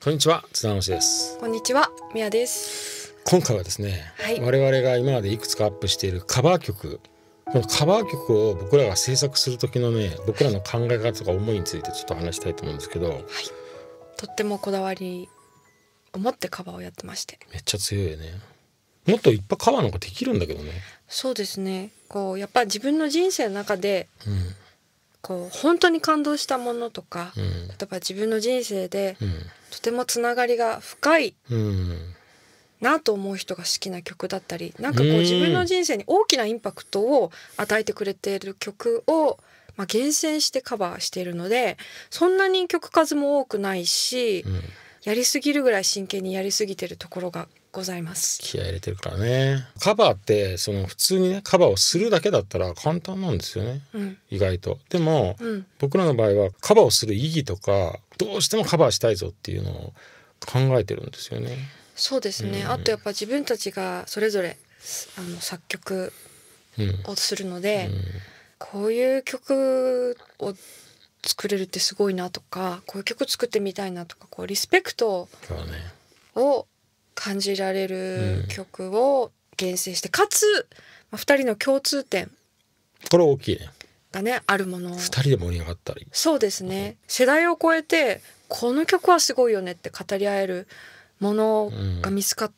こんにちは津田直ですこんにちはみやです今回はですね、はい、我々が今までいくつかアップしているカバー曲このカバー曲を僕らが制作する時のね僕らの考え方とか思いについてちょっと話したいと思うんですけど、はい、とってもこだわり思ってカバーをやってましてめっちゃ強いよねもっといっぱいカバーなんかできるんだけどねそうですねこうやっぱ自分の人生の中で、うんこう本当に感動したものとか、うん、例えば自分の人生で、とてもつながりが深いなと思う人が好きな曲だったりなんかこう自分の人生に大きなインパクトを与えてくれている曲を、まあ、厳選してカバーしているのでそんなに曲数も多くないし、うん、やりすぎるぐらい真剣にやりすぎてるところがございます気合入れてるからねカバーってその普通にねカバーをするだけだったら簡単なんですよね、うん、意外とでも、うん、僕らの場合はカバーをする意義とかどうしてもカバーしたいぞっていうのを考えてるんですよねそうですね、うん、あとやっぱ自分たちがそれぞれあの作曲をするので、こういう曲を作れるってすごいなとかこういう曲作ってみたいなとかこうリスペクトを、ね、感じられる曲を厳選して、かつ、まあ、2人の共通点これ大きいねがねあるもの2人で盛り上がったりそうですね、うん、世代を超えてこの曲はすごいよねって語り合えるものが見つかっ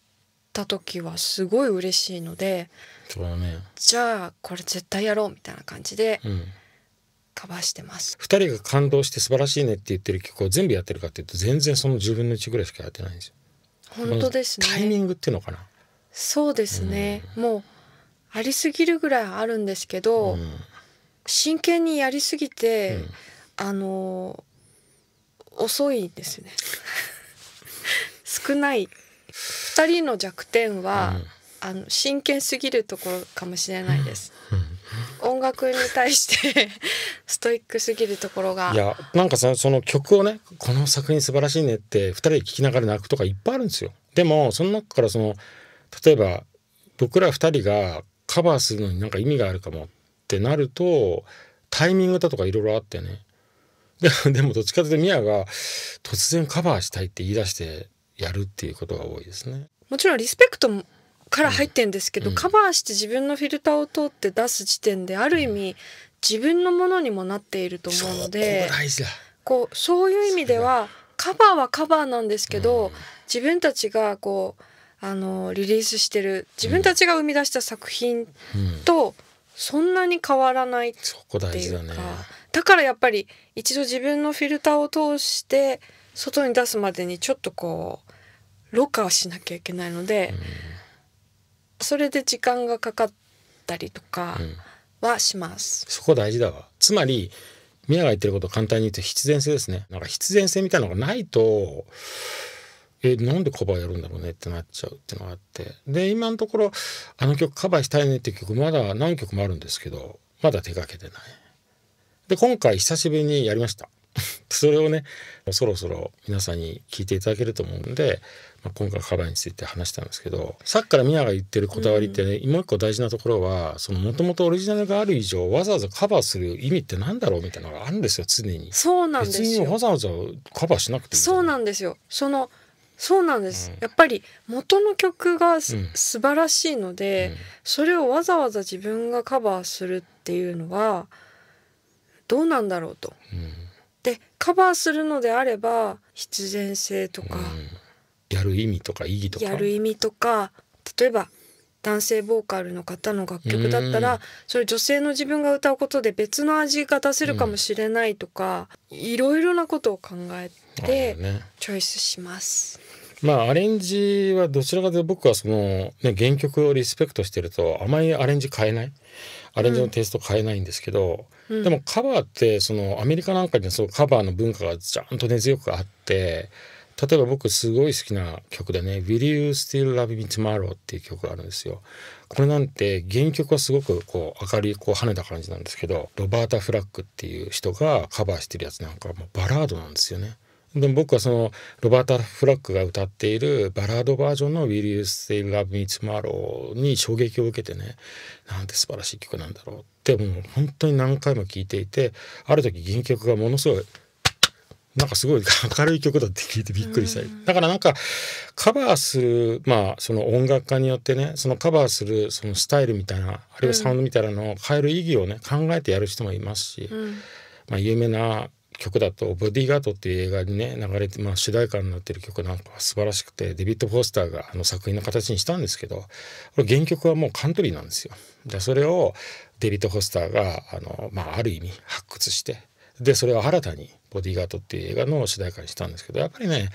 た時はすごい嬉しいので、うん、ね、じゃあこれ絶対やろうみたいな感じで、うんカバーしてます2人が感動して素晴らしいねって言ってる曲を全部やってるかっていうと全然その10分の1ぐらいしかやってないんですよ本当ですねタイミングっていうのかなそうですね、うん、もうありすぎるぐらいあるんですけど、うん、真剣にやりすぎて、うん、あの遅いですね 少ない2人の弱点は、あの真剣すぎるところかもしれないです、うん音楽に対して ストイックすぎるところがいやなんかその曲をねこの作品素晴らしいねって2人で聴きながら泣くとかいっぱいあるんですよでもその中からその例えば僕ら2人がカバーするのになんか意味があるかもってなるとタイミングだとかいろいろあってねで でもどっちかというとミアが突然カバーしたいって言い出してやるっていうことが多いですねもちろんリスペクトから入ってんですけど、うん、カバーして自分のフィルターを通って出す時点である意味自分のものにもなっていると思うのでこうそういう意味ではカバーはカバーなんですけど、うん、自分たちがこうあのリリースしてる自分たちが生み出した作品とそんなに変わらないっていうか、だだからやっぱり一度自分のフィルターを通して外に出すまでにちょっとこうろ過しなきゃいけないので。うんそれで時間がかかったりとかはします、うん、そこ大事だわつまり宮が言ってること簡単に言うと必然性ですねなんか必然性みたいなのがないとえなんでカバーやるんだろうねってなっちゃうってのがあってで今のところあの曲カバーしたいねって曲まだ何曲もあるんですけどまだ手がけてないで今回久しぶりにやりましたそれをねそろそろ皆さんに聞いていただけると思うんで、まあ、今回カバーについて話したんですけどさっきからミナが言ってるこだわりってね、うん、もう一個大事なところはもともとオリジナルがある以上わざわざカバーする意味ってなんだろうみたいなのがあるんですよ常に。そうなんです別にわざわざカバーしなくてそうなんですよそのそうなんです、うん、やっぱり元の曲が、うん、素晴らしいので、うん、それをわざわざ自分がカバーするっていうのはどうなんだろうと。うんでカバーするのであれば必然性とか、うん、やる意味とか意義とかやる意味とか例えば男性ボーカルの方の楽曲だったらそれ女性の自分が歌うことで別の味が出せるかもしれないとか、うん、いろいろなことを考えてチョイスします。まあアレンジはどちらかというと僕はその、ね、原曲をリスペクトしてるとあまりアレンジ変えないアレンジのテイスト変えないんですけど、うでもカバーってそのアメリカなんかにはそうカバーの文化がちゃんと根強くあって例えば僕すごい好きな曲でね「Will You Still Love Me Tomorrow」っていう曲があるんですよ。これなんて原曲はすごくこう明るいこう跳ねた感じなんですけどロバータ・フラッグっていう人がカバーしてるやつなんかもうバラードなんですよね。でも僕はそのロバータ・フラックが歌っているバラードバージョンの「Will You Still Love Me Tomorrow」に衝撃を受けてねなんて素晴らしい曲なんだろうってもう本当に何回も聴いていてある時原曲がものすごいなんかすごい明るい曲だって聞いてびっくりしただからなんかカバーするまあその音楽家によってねそのカバーするそのスタイルみたいなあるいはサウンドみたいなのを変える意義をね考えてやる人もいますし、うん、まあ有名な曲だと「ボディーガード」っていう映画にね流れて、まあ、主題歌になってる曲なんか素晴らしくてデビッド・フォースターがあの作品の形にしたんですけどこれ原曲はもうカントリーなんですよ。でそれをデビッド・フォースターがあの、まあ、ある意味発掘してでそれを新たに「ボディーガード」っていう映画の主題歌にしたんですけどやっぱりね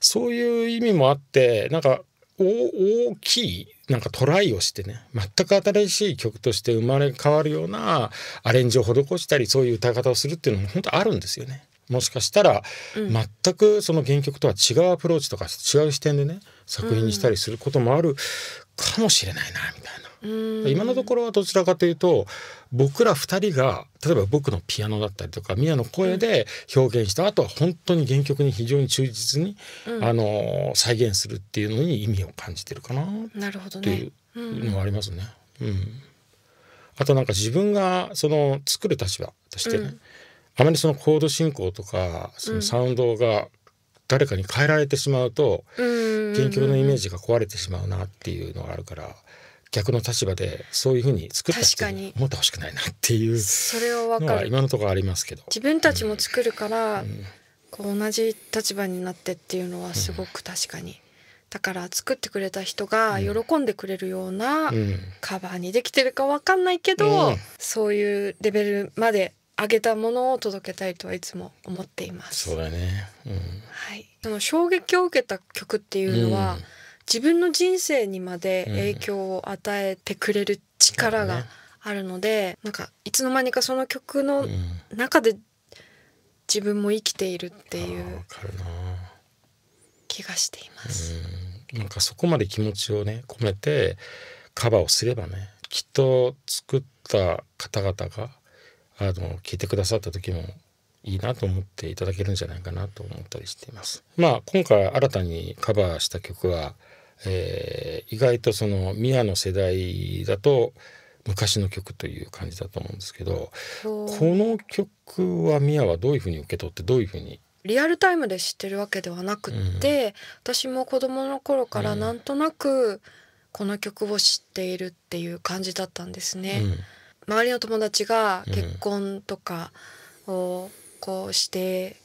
そういう意味もあってなんか大きいなんかトライをしてね全く新しい曲として生まれ変わるようなアレンジを施したりそういう歌い方をするっていうのも本当あるんですよね。もしかしたら、全くその原曲とは違うアプローチとか違う視点でね作品にしたりすることもあるかもしれないなみたいな。今のところはどちらかというと僕ら2人が例えば僕のピアノだったりとか宮の声で表現した、うん、あとは本当に原曲に非常に忠実に、うん、あの再現するっていうのに意味を感じてるかなっていうのはありますね。うん、あとなんか自分がその作る立場としてね、あまりそのコード進行とかそのサウンドが誰かに変えられてしまうと、原曲のイメージが壊れてしまうなっていうのがあるから。逆の立場でそういうふうに作った人に思ってほしくないなっていうそのは今のところありますけど自分たちも作るから、うん、こう同じ立場になってっていうのはすごく確かに、うん、だから作ってくれた人が喜んでくれるようなカバーにできてるか分かんないけど、うん、そういうレベルまで上げたものを届けたいとはいつも思っています。そうだね、うんはい、その衝撃を受けた曲っていうのは、自分の人生にまで影響を与えてくれる力があるので、うん、なんかいつの間にかその曲の中で自分も生きているっていう気がしています。うん、なんかそこまで気持ちをね込めてカバーをすればねきっと作った方々があの聞いてくださった時もいいなと思っていただけるんじゃないかなと思ったりしています。まあ今回新たにカバーした曲はえー、意外とそのミアの世代だと昔の曲という感じだと思うんですけどこの曲はミアはどういうふうに受け取ってどういうふうにリアルタイムで知ってるわけではなくって、うん、私も子供の頃からなんとなくこの曲を知っているっていう感じだったんですね。うん、周りの友達が結婚とかをこうして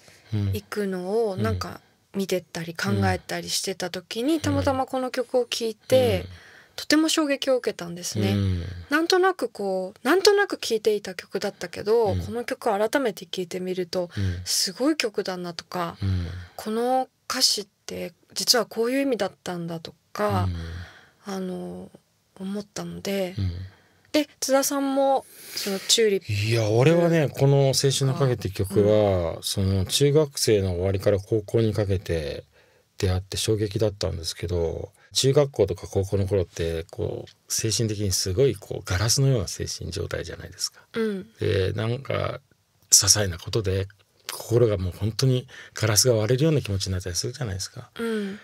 いくのをなんか見てたり考えたりしてた時に、たまたまこの曲を聴いて、とても衝撃を受けたんですね、なんとなくこうなんとなく聴いていた曲だったけど、この曲を改めて聴いてみると、すごい曲だなとか、この歌詞って実はこういう意味だったんだとか、あの思ったので、え津田さんもそのチューリップいや俺はねこの「青春の影」って曲は、うん、その中学生の終わりから高校にかけて出会って衝撃だったんですけど中学校とか高校の頃ってこう精神的にすごいこうガラスのような精神状態じゃないですか。うん、でなんか些細なことで心がもう本当にガラスが割れるような気持ちになったりするじゃないですか。うん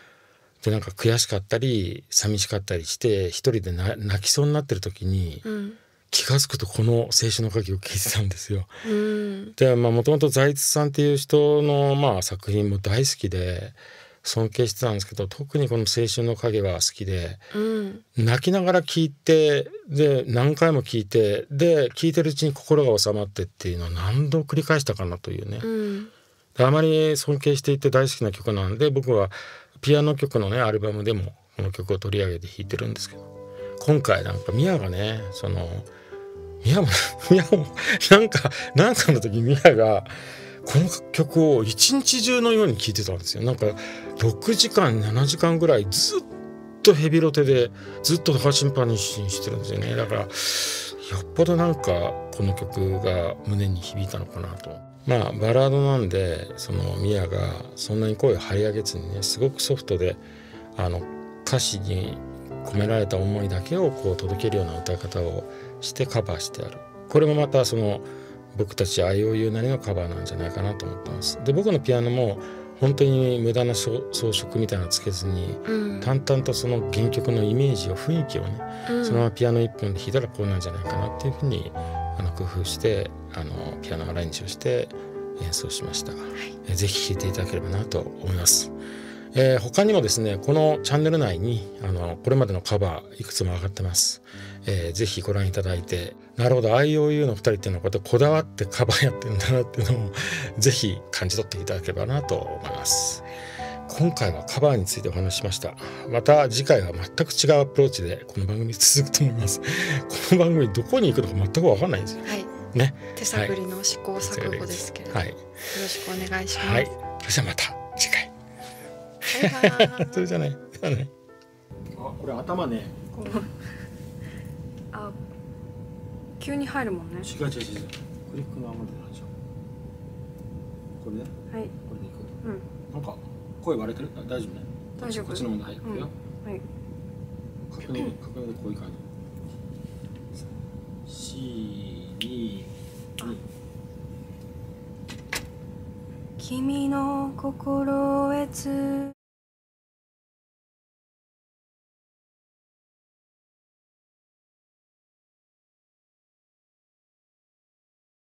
でなんか悔しかったり寂しかったりして一人で泣きそうになってる時に、うん気が付くとこの「青春の鍵」を聴いてたんですよ。うん、でもともと財津さんっていう人の、まあ、作品も大好きで尊敬してたんですけど特にこの「青春の影」は好きで、うん、泣きながら聴いてで何回も聴いてで聴いてるうちに心が収まってっていうのを何度繰り返したかなというね。うん、あまり尊敬していて大好きな曲なんで僕はピアノ曲のねアルバムでもこの曲を取り上げて弾いてるんですけど今回なんかミヤがねそのミヤも ミヤもなんかなんかの時ミヤがこの曲を一日中のように聴いてたんですよなんか6時間7時間ぐらいずっとヘビロテでずっと高審シにしてるんですよねだからよっぽどなんかこの曲が胸に響いたのかなとまあバラードなんでそのミアがそんなに声を張り上げずにねすごくソフトであの歌詞に込められた思いだけをこう届けるような歌い方をしてカバーしてあるこれもまたその僕たち IOU なりのカバーなんじゃないかなと思ったんですで僕のピアノも本当に無駄な装飾みたいなのつけずに、うん、淡々とその原曲のイメージを雰囲気をね、うん、そのままピアノ1本で弾いたらこうなんじゃないかなっていうふうにあの工夫してあのピアノアレンジをして演奏しました、はい、ぜひ聴いていただければなと思います。えー、他にもですねこのチャンネル内にあのこれまでのカバーいくつも上がってます、えー、ぜひご覧いただいてなるほど IOU の2人っていうのはこうやってこだわって カバーやってるんだなっていうのをぜひ感じ取っていただければなと思います今回はカバーについてお話ししましたまた次回は全く違うアプローチでこの番組続くと思います この番組どこに行くのか全く分かんないんですよ、はいね、手探りの試行錯誤ですけれど、はい、よろしくお願いします、はい、それじゃまたそれじゃない。あ、これ頭ね。あ、急に入るもんね。違う違う違う。クリックのでこれね。はい。これでいく。うん。なんか声割れてる？あ、大丈夫ね。大丈夫。こっちのもの入るよ。はい。確認確認でこういう感じ。C 君の心へつ